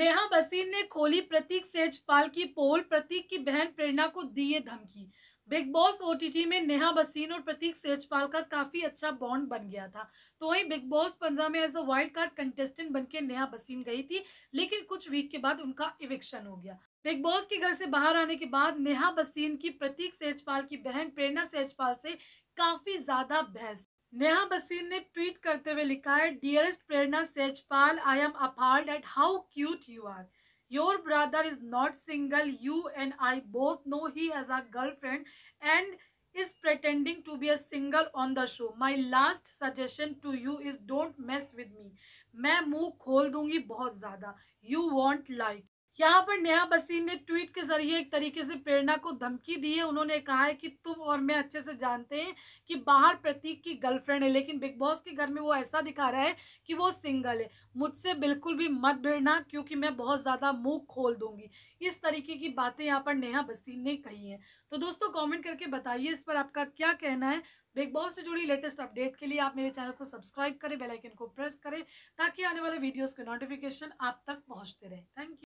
नेहा बसीन ने खोली प्रतीक सेजपाल की पोल प्रतीक की बहन प्रेरणा को दी ये धमकी बिग बॉस ओटीटी में नेहा बसीन और प्रतीक सेजपाल का काफी अच्छा बॉन्ड बन गया था तो वहीं बिग बॉस पंद्रह में as a wild card contestant बनके नेहा बसीन गई थी लेकिन कुछ वीक के बाद उनका इविक्शन हो गया बिग बॉस के घर से बाहर आने के बाद नेहा बसीन की प्रतीक सेजपाल की बहन प्रेरणा सेजपाल से काफी ज्यादा बहस नेहा बसीन ने ट्वीट करते हुए लिखा है dearest Prerna Sejpal I am appalled at how cute you are your brother is not single you and I both know he has a girlfriend and is pretending to be a single on the show my last suggestion to you is don't mess with me मैं मुंह खोल दूंगी बहुत ज़्यादा you want like यहाँ पर नेहा बसीन ने ट्वीट के जरिए एक तरीके से प्रेरणा को धमकी दी है उन्होंने कहा है कि तुम और मैं अच्छे से जानते हैं कि बाहर प्रतीक की गर्लफ्रेंड है लेकिन बिग बॉस के घर में वो ऐसा दिखा रहा है कि वो सिंगल है मुझसे बिल्कुल भी मत भिड़ना क्योंकि मैं बहुत ज़्यादा मुँह खोल दूंगी इस तरीके की बातें यहाँ पर नेहा बसीन ने कही हैं तो दोस्तों कॉमेंट करके बताइए इस पर आपका क्या कहना है बिग बॉस से जुड़ी लेटेस्ट अपडेट के लिए आप मेरे चैनल को सब्सक्राइब करें बेल आइकन को प्रेस करें ताकि आने वाले वीडियोस के नोटिफिकेशन आप तक पहुंचते रहे थैंक यू